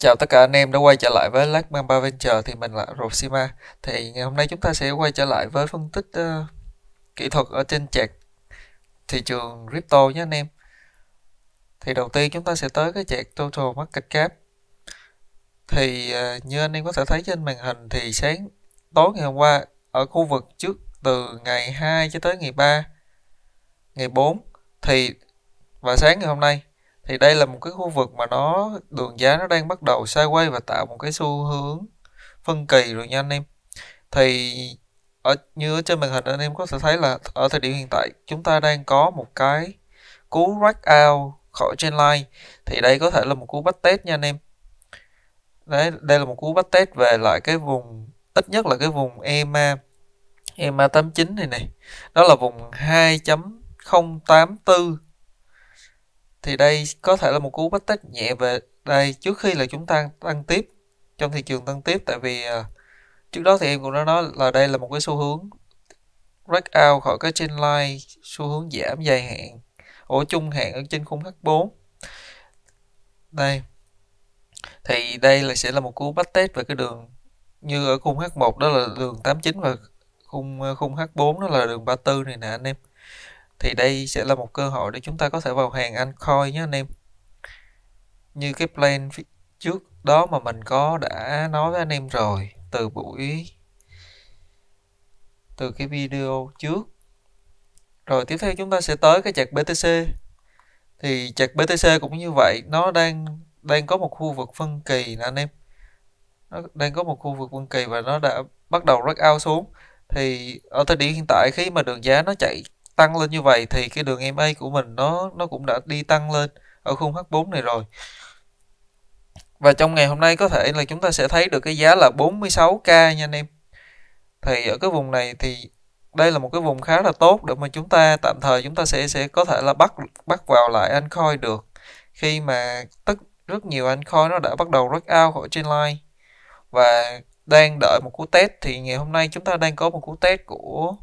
Chào tất cả anh em đã quay trở lại với Lát Mamba Venture thì mình là Rosima Thì ngày hôm nay chúng ta sẽ quay trở lại với phân tích uh, kỹ thuật ở trên chạc thị trường crypto nhé anh em Thì đầu tiên chúng ta sẽ tới cái chạc Total Market Cap Thì uh, như anh em có thể thấy trên màn hình thì sáng tối ngày hôm qua ở khu vực trước từ ngày 2 cho tới ngày 3 ngày 4 thì và sáng ngày hôm nay thì đây là một cái khu vực mà nó đường giá nó đang bắt đầu sideways và tạo một cái xu hướng phân kỳ rồi nha anh em thì ở như ở trên màn hình anh em có thể thấy là ở thời điểm hiện tại chúng ta đang có một cái cú break out khỏi trên line thì đây có thể là một cú bắt test nha anh em đấy đây là một cú bắt test về lại cái vùng ít nhất là cái vùng EMA EMA 89 này này đó là vùng 2.084 thì đây có thể là một cú bách tách nhẹ về đây trước khi là chúng ta tăng tiếp trong thị trường tăng tiếp tại vì ờ, trước đó thì em cũng đã nói là đây là một cái xu hướng break out khỏi cái trên line xu hướng giảm dài hạn ở trung hạn ở trên khung H4 đây thì đây là sẽ là một cú bách test về cái đường như ở khung H1 đó là đường 89 và khung ờ, khung H4 đó là đường 34 này nè anh em thì đây sẽ là một cơ hội để chúng ta có thể vào hàng anh coi nhé anh em như cái plan trước đó mà mình có đã nói với anh em rồi từ buổi từ cái video trước rồi tiếp theo chúng ta sẽ tới cái chặt BTC thì chặt BTC cũng như vậy nó đang đang có một khu vực phân kỳ nè anh em nó đang có một khu vực phân kỳ và nó đã bắt đầu break ao xuống thì ở thời điểm hiện tại khi mà đường giá nó chạy tăng lên như vậy thì cái đường MA của mình nó nó cũng đã đi tăng lên ở khung H4 này rồi và trong ngày hôm nay có thể là chúng ta sẽ thấy được cái giá là 46k nha anh em thì ở cái vùng này thì đây là một cái vùng khá là tốt để mà chúng ta tạm thời chúng ta sẽ sẽ có thể là bắt bắt vào lại anh khoi được khi mà tất rất nhiều anh khoi nó đã bắt đầu break out khỏi trên line và đang đợi một cú test thì ngày hôm nay chúng ta đang có một cú test của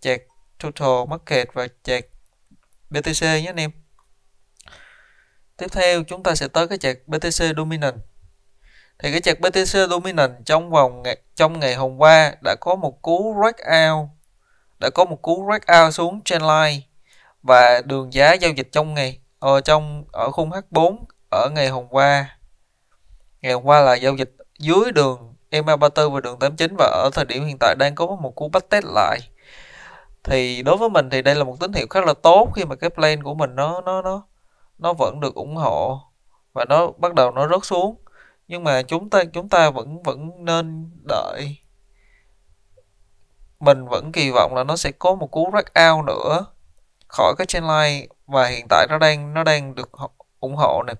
chạc total market và chạc BTC nhé anh em tiếp theo chúng ta sẽ tới cái chạc BTC dominant thì cái chạc BTC dominant trong vòng trong ngày hôm qua đã có một cú break out đã có một cú break out xuống trendline và đường giá giao dịch trong ngày ở ờ, trong ở khung H4 ở ngày hôm qua ngày hôm qua là giao dịch dưới đường EMA 34 và đường 89 và ở thời điểm hiện tại đang có một cú bắt test lại thì đối với mình thì đây là một tín hiệu khá là tốt khi mà cái plan của mình nó nó nó nó vẫn được ủng hộ và nó bắt đầu nó rớt xuống nhưng mà chúng ta chúng ta vẫn vẫn nên đợi mình vẫn kỳ vọng là nó sẽ có một cú break out nữa khỏi cái trendline và hiện tại nó đang nó đang được ủng hộ này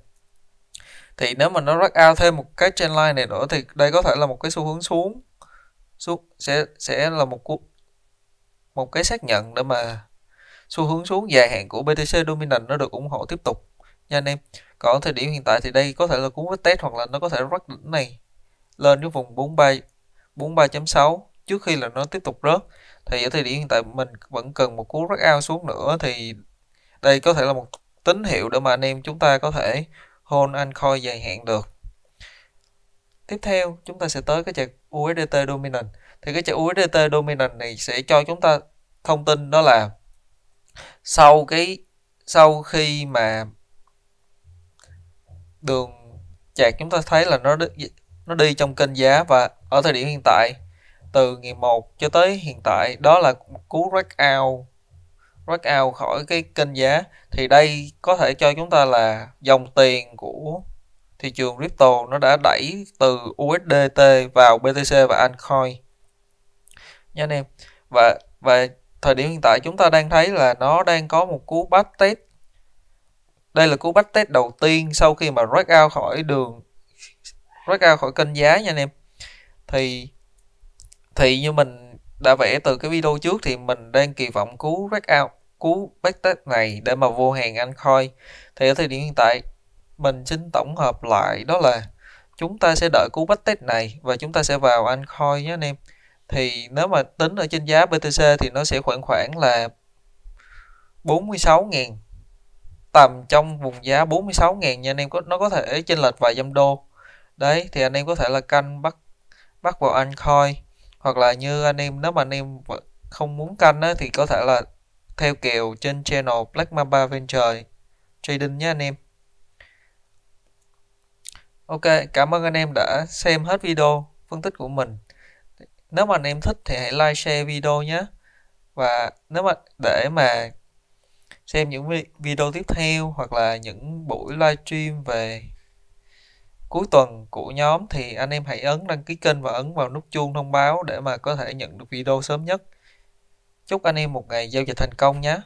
thì nếu mà nó break out thêm một cái trendline này nữa thì đây có thể là một cái xu hướng xuống xuống sẽ sẽ là một cú một cái xác nhận để mà xu hướng xuống dài hạn của BTC Dominant nó được ủng hộ tiếp tục nha anh em còn thời điểm hiện tại thì đây có thể là cú test hoặc là nó có thể rớt đỉnh này lên cái vùng 43 43.6 trước khi là nó tiếp tục rớt thì ở thời điểm hiện tại mình vẫn cần một cú rớt ao xuống nữa thì đây có thể là một tín hiệu để mà anh em chúng ta có thể hold anh coin dài hạn được tiếp theo chúng ta sẽ tới cái chart USDT Dominant thì cái chart USDT Dominant này sẽ cho chúng ta thông tin đó là sau cái sau khi mà đường chạc chúng ta thấy là nó nó đi trong kênh giá và ở thời điểm hiện tại từ ngày 1 cho tới hiện tại đó là cú out breakout out khỏi cái kênh giá thì đây có thể cho chúng ta là dòng tiền của thị trường crypto nó đã đẩy từ USDT vào BTC và altcoin nha anh em và và thời điểm hiện tại chúng ta đang thấy là nó đang có một cú bắt test đây là cú bắt test đầu tiên sau khi mà break out khỏi đường break out khỏi kênh giá nha anh em thì thì như mình đã vẽ từ cái video trước thì mình đang kỳ vọng cú break out cú bách test này để mà vô hàng anh khoi thì ở thời điểm hiện tại mình xin tổng hợp lại đó là chúng ta sẽ đợi cú bách test này và chúng ta sẽ vào anh khoi nhé anh em thì nếu mà tính ở trên giá BTC thì nó sẽ khoảng khoảng là 46 000 tầm trong vùng giá 46 000 nha anh em có nó có thể trên lệch vài trăm đô đấy thì anh em có thể là canh bắt bắt vào anh khoi hoặc là như anh em nếu mà anh em không muốn canh á, thì có thể là theo kèo trên channel Black Mamba Venture trading nhé anh em Ok, cảm ơn anh em đã xem hết video phân tích của mình nếu mà anh em thích thì hãy like share video nhé và nếu mà để mà xem những video tiếp theo hoặc là những buổi livestream về cuối tuần của nhóm thì anh em hãy ấn đăng ký kênh và ấn vào nút chuông thông báo để mà có thể nhận được video sớm nhất. Chúc anh em một ngày giao dịch thành công nhé.